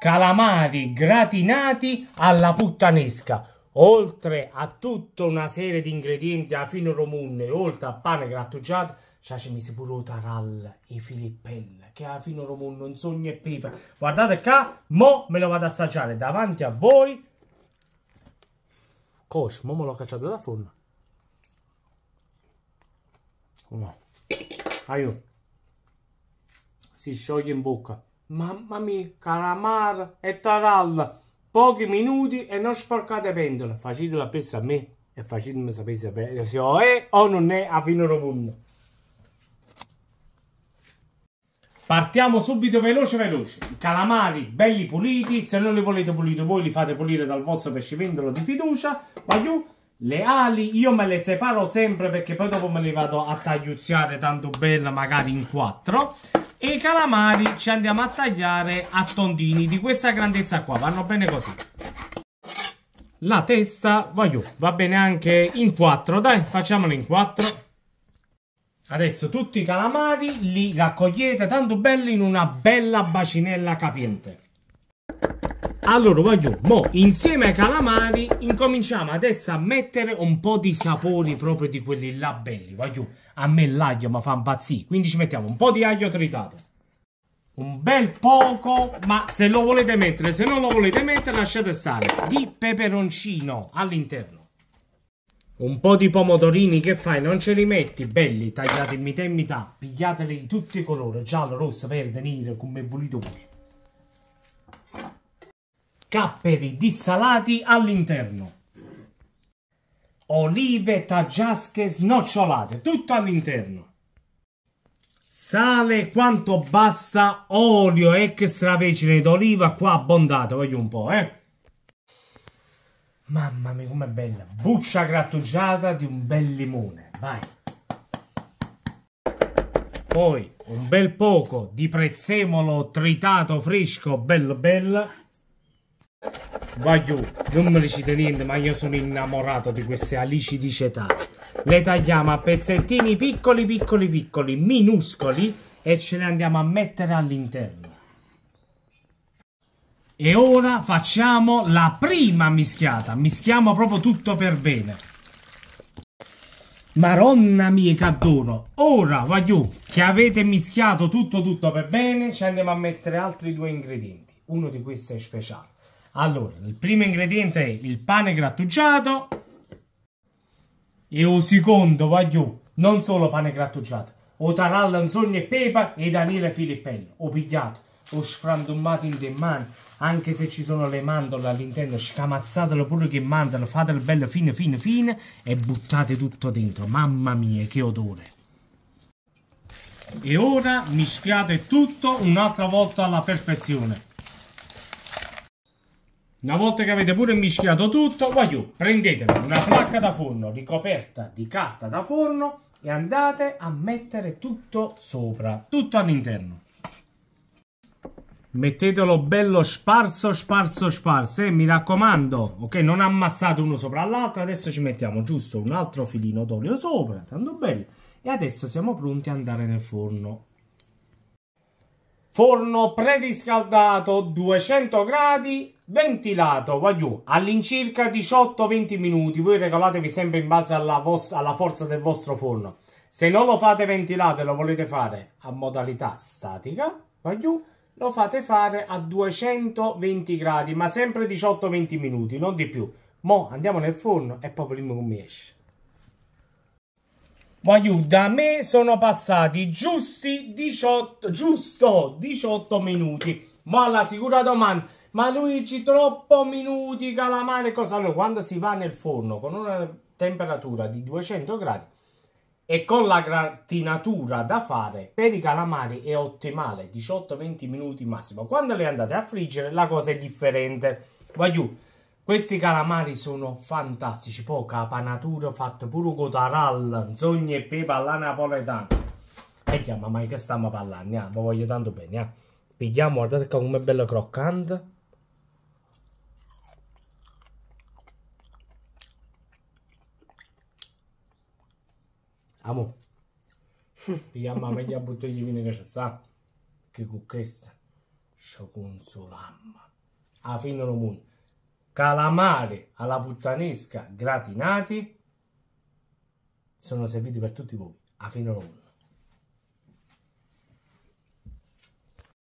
calamari gratinati alla puttanesca, oltre a tutta una serie di ingredienti a fino romunne, oltre a pane grattugiato, ci ha mise pure taral e filippelle, che a fino romunne non sogno e pipa. Guardate qua, mo me lo vado ad assaggiare davanti a voi. Cosmo, mo me l'ho cacciato da forno. No. Aiuto. Si scioglie in bocca. Mamma mia, calamar e taralla. Pochi minuti e non sporcate pentola. Facetela pensa a me e facetemi sapere se, se è o non è a fine punto. Partiamo subito veloce veloce. I calamari belli puliti, se non li volete puliti voi li fate pulire dal vostro pescivendolo di fiducia. Wagyu, le ali io me le separo sempre perché poi dopo me le vado a tagliuzziare tanto bella magari in quattro. E i calamari ci andiamo a tagliare a tondini di questa grandezza qua, vanno bene così. La testa, voglio, va bene anche in quattro, dai, facciamolo in quattro. Adesso tutti i calamari li raccogliete tanto belli in una bella bacinella capiente. Allora, voglio, mo, insieme ai calamari incominciamo adesso a mettere un po' di sapori proprio di quelli là belli. Voglio, a me l'aglio mi fa impazzire, quindi ci mettiamo un po' di aglio tritato. Un bel poco, ma se lo volete mettere, se non lo volete mettere lasciate stare, di peperoncino all'interno. Un po' di pomodorini che fai? Non ce li metti? Belli, tagliati in metà in metà, pigliateli di tutti i colori, giallo, rosso, verde, nero, come volete voi capperi dissalati all'interno, olive taggiasche snocciolate, tutto all'interno. Sale quanto basta, olio extravergine d'oliva qua abbondato, voglio un po', eh. Mamma mia, com'è bella. Buccia grattugiata di un bel limone, vai. Poi un bel poco di prezzemolo tritato fresco, bello bello. Vai giù, non me li cite niente, ma io sono innamorato di queste alici di cetà. Le tagliamo a pezzettini piccoli, piccoli, piccoli, minuscoli e ce le andiamo a mettere all'interno. E ora facciamo la prima mischiata. Mischiamo proprio tutto per bene. Maronna mia che adoro. Ora, vai giù, che avete mischiato tutto tutto per bene, ci andiamo a mettere altri due ingredienti. Uno di questi è speciale. Allora, il primo ingrediente è il pane grattugiato e il secondo, voglio, non solo pane grattugiato, o taralla insogno e pepa e Daniele Filippello, o pigliato, o sfrantumato in de mani, anche se ci sono le mandorle all'interno, scamazzatelo pure che mandano, fatelo bello fine fine fine e buttate tutto dentro, mamma mia che odore! E ora mischiate tutto un'altra volta alla perfezione. Una volta che avete pure mischiato tutto, voglio, prendetevi una placca da forno ricoperta di carta da forno e andate a mettere tutto sopra, tutto all'interno. Mettetelo bello sparso, sparso, sparso, eh, mi raccomando, ok? Non ammassate uno sopra l'altro, adesso ci mettiamo giusto un altro filino d'olio sopra, tanto bello. E adesso siamo pronti ad andare nel forno forno preriscaldato 200 gradi ventilato all'incirca 18-20 minuti voi regolatevi sempre in base alla, alla, forza del vostro forno se non lo fate ventilato e lo volete fare a modalità statica guagliù lo fate fare a 220 gradi ma sempre 18-20 minuti non di più mo andiamo nel forno e poi vediamo come esce Voglio, da me sono passati giusti 18, giusto 18 minuti. Ma la sicura domanda, ma Luigi troppo minuti, calamare, cosa? Allora, quando si va nel forno con una temperatura di 200 gradi e con la grattinatura da fare per i calamari è ottimale, 18-20 minuti massimo. Quando le andate a friggere la cosa è differente. Voglio, questi calamari sono fantastici, poca panatura fatta pure con taralla, sogni e pepe alla napoletana. E chiama mai che stiamo parlando, eh? ma voglio tanto bene, eh? Pigliamo, guardate qua com'è bello croccante. Amo. Pigliamo la meglio bottiglia di vino che c'è sta. Che con questa ci a Alla fine non muoio calamari alla puttanesca gratinati sono serviti per tutti voi a fine loro.